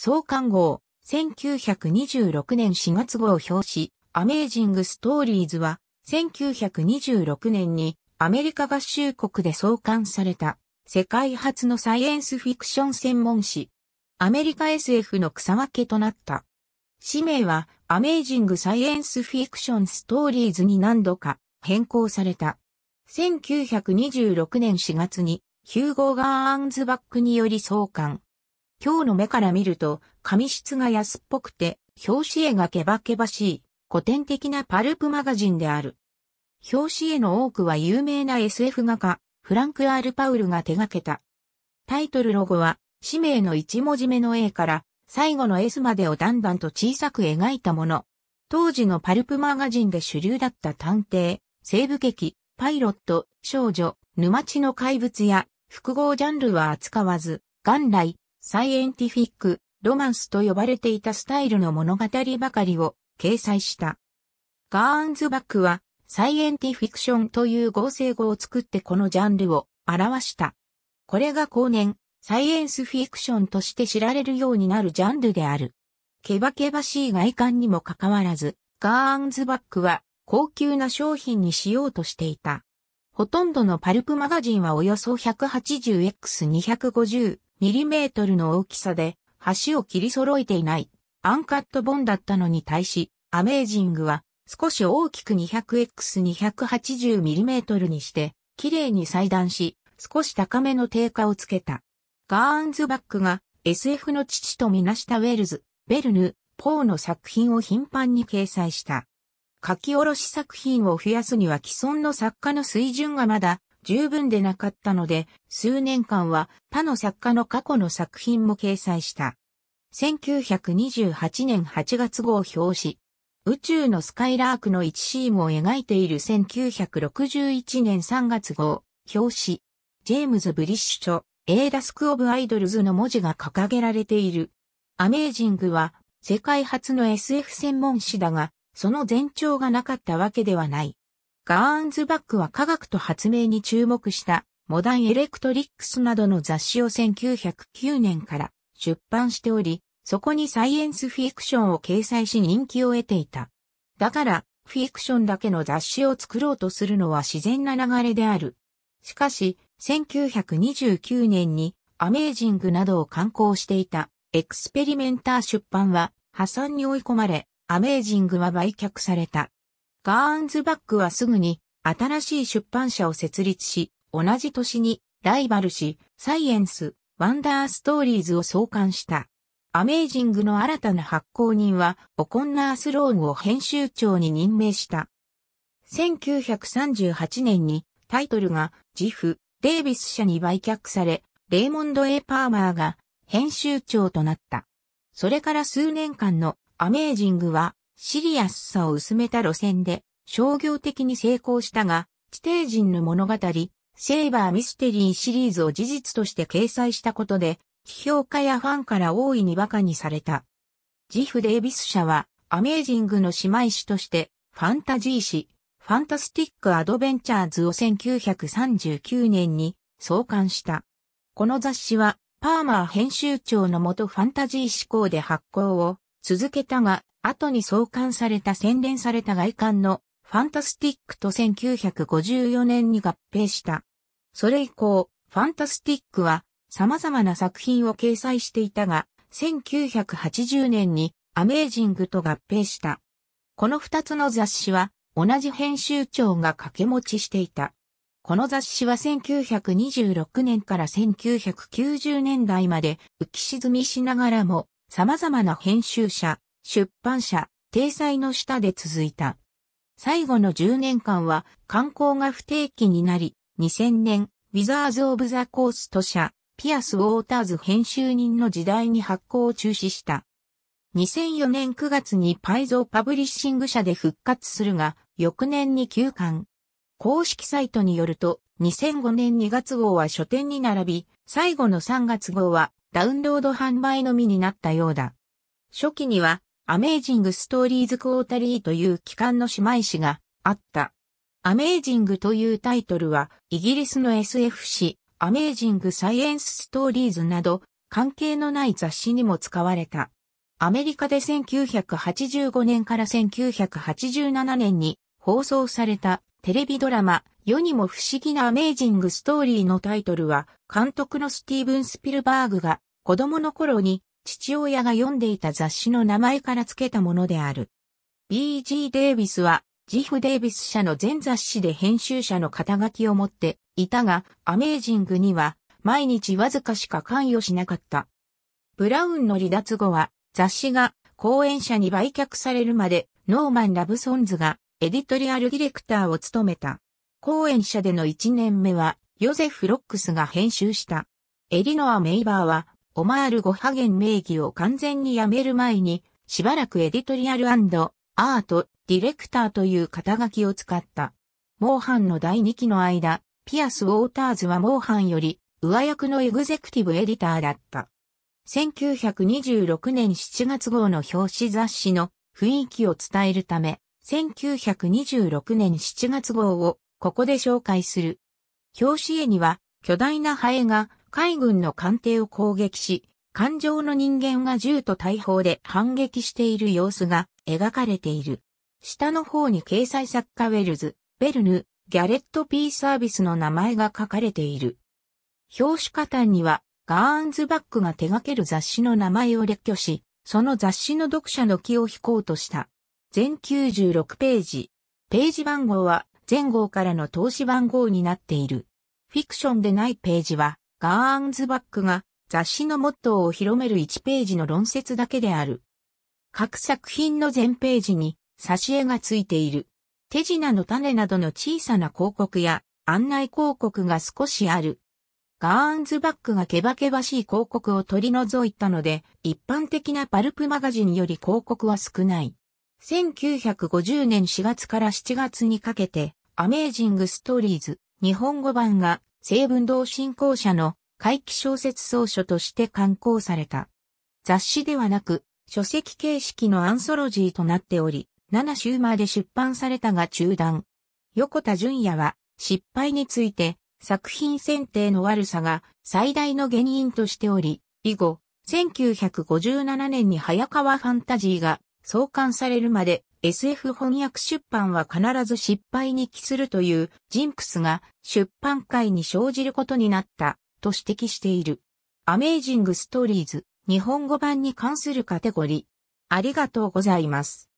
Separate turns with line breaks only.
創刊号、1926年4月号表紙、アメージングストーリーズは、1926年にアメリカ合衆国で創刊された世界初のサイエンスフィクション専門誌。アメリカ SF の草分けとなった。氏名はアメージングサイエンスフィクションストーリーズに何度か変更された。1926年4月にヒューゴー・ガーアンズバックにより創刊。今日の目から見ると、紙質が安っぽくて、表紙絵がケバケバしい、古典的なパルプマガジンである。表紙絵の多くは有名な SF 画家、フランク・アール・パウルが手掛けた。タイトルロゴは、氏名の一文字目の A から、最後の S までをだんだんと小さく描いたもの。当時のパルプマガジンで主流だった探偵、西部劇、パイロット、少女、沼地の怪物や複合ジャンルは扱わず、元来サイエンティフィック、ロマンスと呼ばれていたスタイルの物語ばかりを掲載した。ガーンズバックは、サイエンティフィクションという合成語を作ってこのジャンルを表した。これが後年、サイエンスフィクションとして知られるようになるジャンルである。けばけばしい外観にもかかわらず、ガーンズバックは高級な商品にしようとしていた。ほとんどのパルプマガジンはおよそ 180x250 mm の大きさで、橋を切り揃えていない、アンカットボンだったのに対し、アメージングは、少し大きく 200x280mm にして、綺麗に裁断し、少し高めの低下をつけた。ガーンズバックが SF の父とみなしたウェルズ、ベルヌ、ポーの作品を頻繁に掲載した。書き下ろし作品を増やすには既存の作家の水準がまだ十分でなかったので、数年間は他の作家の過去の作品も掲載した。1928年8月号表紙。宇宙のスカイラークの1シーンを描いている1961年3月号、表紙。ジェームズ・ブリッシュ著、エーダスク・オブ・アイドルズの文字が掲げられている。アメージングは、世界初の SF 専門誌だが、その前兆がなかったわけではない。ガーンズバックは科学と発明に注目したモダンエレクトリックスなどの雑誌を1909年から出版しており、そこにサイエンスフィクションを掲載し人気を得ていた。だから、フィクションだけの雑誌を作ろうとするのは自然な流れである。しかし、1929年にアメージングなどを刊行していたエクスペリメンター出版は破産に追い込まれ、アメージングは売却された。バーンズバックはすぐに新しい出版社を設立し、同じ年にライバル誌サイエンス、ワンダーストーリーズを創刊した。アメージングの新たな発行人はオコンナースローンを編集長に任命した。1938年にタイトルがジフ・デイビス社に売却され、レイモンド・ A・ パーマーが編集長となった。それから数年間のアメージングはシリアスさを薄めた路線で商業的に成功したが、地底人の物語、セイバーミステリーシリーズを事実として掲載したことで、批評家やファンから大いに馬鹿にされた。ジフ・デイビス社は、アメージングの姉妹誌として、ファンタジー誌、ファンタスティック・アドベンチャーズを1939年に創刊した。この雑誌は、パーマー編集長のもとファンタジー志向で発行を続けたが、後に創刊された洗練された外観のファンタスティックと1954年に合併した。それ以降、ファンタスティックは様々な作品を掲載していたが、1980年にアメージングと合併した。この二つの雑誌は同じ編集長が掛け持ちしていた。この雑誌は1926年から1990年代まで浮き沈みしながらも様々な編集者、出版社、体裁の下で続いた。最後の10年間は観光が不定期になり、2000年、ウィザーズ・オブ・ザ・コースト社、ピアス・ウォーターズ編集人の時代に発行を中止した。2004年9月にパイゾーパブリッシング社で復活するが、翌年に休刊。公式サイトによると、2005年2月号は書店に並び、最後の3月号はダウンロード販売のみになったようだ。初期には、アメージングストーリーズクォータリーという機関の姉妹誌があった。アメージングというタイトルは、イギリスの SF 誌、アメージングサイエンスストーリーズなど、関係のない雑誌にも使われた。アメリカで1985年から1987年に放送されたテレビドラマ、世にも不思議なアメージングストーリーのタイトルは、監督のスティーブン・スピルバーグが、子供の頃に、父親が読んでいた雑誌の名前から付けたものである。B.G. デイビスは、ジフ・デイビス社の全雑誌で編集者の肩書きを持っていたが、アメージングには、毎日わずかしか関与しなかった。ブラウンの離脱後は、雑誌が、講演者に売却されるまで、ノーマン・ラブソンズがエディトリアルディレクターを務めた。講演者での1年目は、ヨゼフ・ロックスが編集した。エリノア・メイバーは、オマール・ゴハゲン名義を完全にやめる前に、しばらくエディトリアルアート、ディレクターという肩書きを使った。モーハンの第2期の間、ピアス・ウォーターズはモーハンより、上役のエグゼクティブエディターだった。1926年7月号の表紙雑誌の雰囲気を伝えるため、1926年7月号をここで紹介する。表紙絵には巨大なハエが海軍の艦艇を攻撃し、艦上の人間が銃と大砲で反撃している様子が描かれている。下の方に掲載作家ウェルズ、ベルヌ、ギャレット P サービスの名前が書かれている。表紙下端にはガーンズバックが手掛ける雑誌の名前を列挙し、その雑誌の読者の気を引こうとした。全96ページ。ページ番号は前号からの投資番号になっている。フィクションでないページは、ガーンズバックが雑誌のモットーを広める1ページの論説だけである。各作品の全ページに挿絵がついている。手品の種などの小さな広告や案内広告が少しある。ガーンズバックがケバケバしい広告を取り除いたので、一般的なパルプマガジンより広告は少ない。1950年4月から7月にかけて、アメージングストーリーズ、日本語版が、西文堂振興社の怪奇小説総書として刊行された。雑誌ではなく、書籍形式のアンソロジーとなっており、7週まで出版されたが中断。横田淳也は、失敗について、作品選定の悪さが最大の原因としており、以後、1957年に早川ファンタジーが創刊されるまで SF 翻訳出版は必ず失敗に帰するというジンクスが出版界に生じることになったと指摘している。アメイジングストーリーズ日本語版に関するカテゴリー。ありがとうございます。